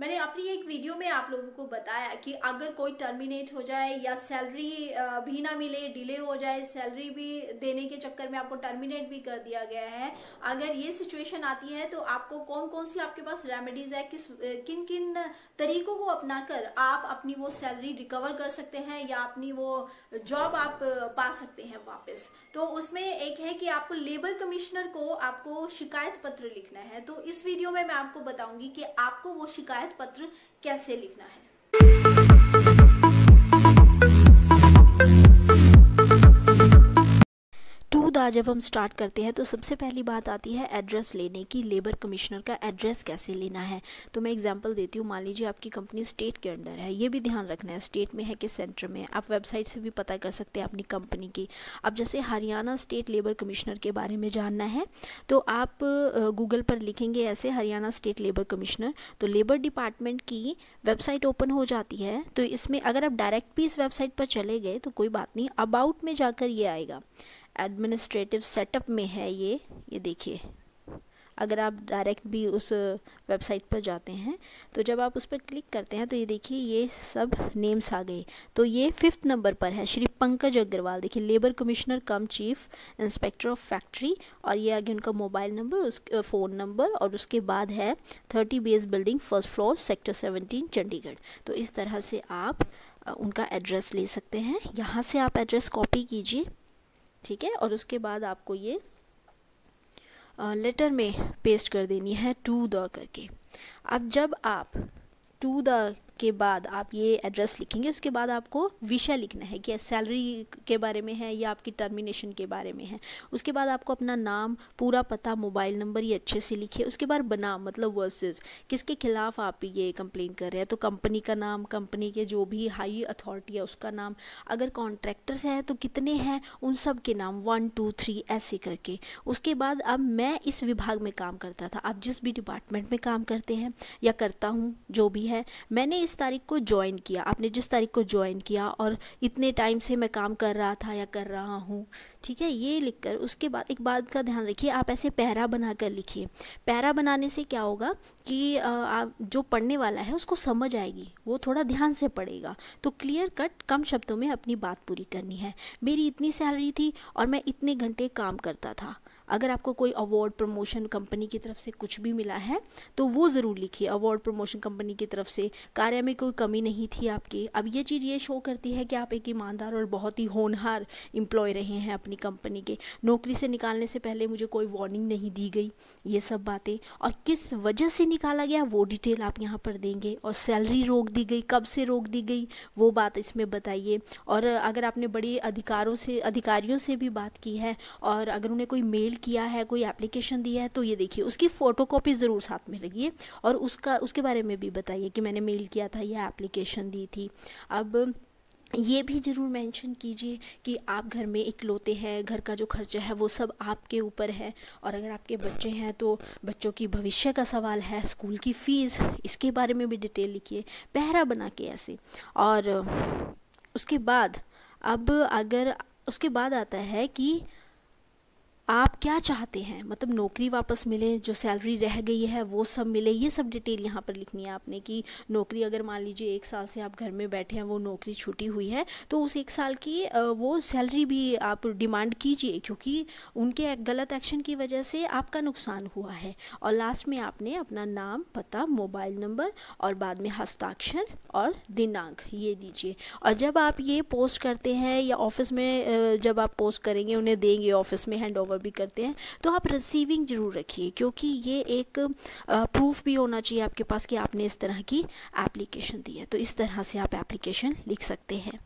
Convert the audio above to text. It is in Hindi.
मैंने अपनी एक वीडियो में आप लोगों को बताया कि अगर कोई टर्मिनेट हो जाए या सैलरी भी ना मिले डिले हो जाए सैलरी भी देने के चक्कर में आपको टर्मिनेट भी कर दिया गया है अगर ये सिचुएशन आती है तो आपको कौन कौन सी आपके पास रेमेडीज है किस किन किन तरीकों को अपनाकर आप अपनी वो सैलरी रिकवर कर सकते हैं या अपनी वो जॉब आप पा सकते हैं वापस तो उसमें एक है कि आपको लेबर कमिश्नर को आपको शिकायत पत्र लिखना है तो इस वीडियो में मैं आपको बताऊंगी कि आपको वो शिकायत शिकायत पत्र कैसे लिखना है जब हम स्टार्ट करते हैं तो सबसे पहली बात आती है एड्रेस लेने की लेबर कमिश्नर का एड्रेस कैसे लेना है तो मैं एग्जांपल देती हूँ मान लीजिए आपकी कंपनी स्टेट के अंडर है ये भी ध्यान रखना है स्टेट में है कि सेंटर में आप वेबसाइट से भी पता कर सकते हैं अपनी कंपनी की अब जैसे हरियाणा स्टेट लेबर कमिश्नर के बारे में जानना है तो आप गूगल पर लिखेंगे ऐसे हरियाणा स्टेट लेबर कमिश्नर तो लेबर डिपार्टमेंट की वेबसाइट ओपन हो जाती है तो इसमें अगर आप डायरेक्ट भी इस वेबसाइट पर चले गए तो कोई बात नहीं अबाउट में जाकर ये आएगा एडमिनिस्ट्रेटिव सेटअप में है ये ये देखिए अगर आप डायरेक्ट भी उस वेबसाइट पर जाते हैं तो जब आप उस पर क्लिक करते हैं तो ये देखिए ये सब नेम्स आ गए तो ये फिफ्थ नंबर पर है श्री पंकज अग्रवाल देखिए labour commissioner cum chief inspector of factory और ये आगे उनका मोबाइल नंबर उस फ़ोन नंबर और उसके बाद है thirty bays building first floor sector seventeen Chandigarh तो इस तरह से आप उनका एड्रेस ले सकते हैं यहाँ से आप एड्रेस कॉपी कीजिए ठीक है और उसके बाद आपको ये लेटर में पेस्ट कर देनी है टू द करके अब जब आप टू द के बाद आप ये एड्रेस लिखेंगे उसके बाद आपको विषय लिखना है कि सैलरी के बारे में है या आपकी टर्मिनेशन के बारे में है उसके बाद आपको अपना नाम पूरा पता मोबाइल नंबर ये अच्छे से लिखिए उसके बाद बना मतलब वर्सेस किसके खिलाफ आप ये कंप्लेन कर रहे हैं तो कंपनी का नाम कंपनी के जो भी हाई अथॉरिटी है उसका नाम अगर कॉन्ट्रैक्टर्स हैं तो कितने हैं उन सब के नाम वन टू थ्री ऐसे करके उसके बाद अब मैं इस विभाग में काम करता था आप जिस भी डिपार्टमेंट में काम करते हैं या करता हूँ जो भी रही है मैंने इस तारीख को ज्वाइन किया आपने जिस तारीख को ज्वाइन किया और इतने टाइम से मैं काम कर रहा था या कर रहा हूँ ठीक है ये लिख कर उसके बाद एक बात का ध्यान रखिए आप ऐसे पैरा बना कर लिखिए पैरा बनाने से क्या होगा कि आप जो पढ़ने वाला है उसको समझ आएगी वो थोड़ा ध्यान से पढ़ेगा तो क्लियर कट कम शब्दों में अपनी बात पूरी करनी है मेरी इतनी सैलरी थी और मैं इतने घंटे काम करता था अगर आपको कोई अवार्ड प्रमोशन कंपनी की तरफ से कुछ भी मिला है तो वो ज़रूर लिखिए अवार्ड प्रमोशन कंपनी की तरफ से कार्य में कोई कमी नहीं थी आपकी अब ये चीज़ ये शो करती है कि आप एक ईमानदार और बहुत ही होनहार इम्प्लॉय रहे हैं अपनी कंपनी के नौकरी से निकालने से पहले मुझे कोई वार्निंग नहीं दी गई ये सब बातें और किस वजह से निकाला गया वो डिटेल आप यहाँ पर देंगे और सैलरी रोक दी गई कब से रोक दी गई वो बात इसमें बताइए और अगर आपने बड़े अधिकारों से अधिकारियों से भी बात की है और अगर उन्हें कोई मेल किया है कोई एप्लीकेशन दिया है तो ये देखिए उसकी फ़ोटोकॉपी ज़रूर साथ में लगी और उसका उसके बारे में भी बताइए कि मैंने मेल किया था या एप्लीकेशन दी थी अब ये भी ज़रूर मेंशन कीजिए कि आप घर में इकलौते हैं घर का जो खर्चा है वो सब आपके ऊपर है और अगर आपके बच्चे हैं तो बच्चों की भविष्य का सवाल है स्कूल की फ़ीस इसके बारे में भी डिटेल लिखिए पहरा बना के ऐसे और उसके बाद अब अगर उसके बाद आता है कि आप क्या चाहते हैं मतलब नौकरी वापस मिले जो सैलरी रह गई है वो सब मिले ये सब डिटेल यहाँ पर लिखनी है आपने कि नौकरी अगर मान लीजिए एक साल से आप घर में बैठे हैं वो नौकरी छूटी हुई है तो उस एक साल की वो सैलरी भी आप डिमांड कीजिए क्योंकि उनके गलत एक्शन की वजह से आपका नुकसान हुआ है और लास्ट में आपने अपना नाम पता मोबाइल नंबर और बाद में हस्ताक्षर और दिनांक ये दीजिए और जब आप ये पोस्ट करते हैं या ऑफिस में जब आप पोस्ट करेंगे उन्हें देंगे ऑफिस में हैंड ओवर कवर भी करते हैं तो आप रिसीविंग ज़रूर रखिए क्योंकि ये एक प्रूफ भी होना चाहिए आपके पास कि आपने इस तरह की एप्लीकेशन दी है तो इस तरह से आप एप्लीकेशन लिख सकते हैं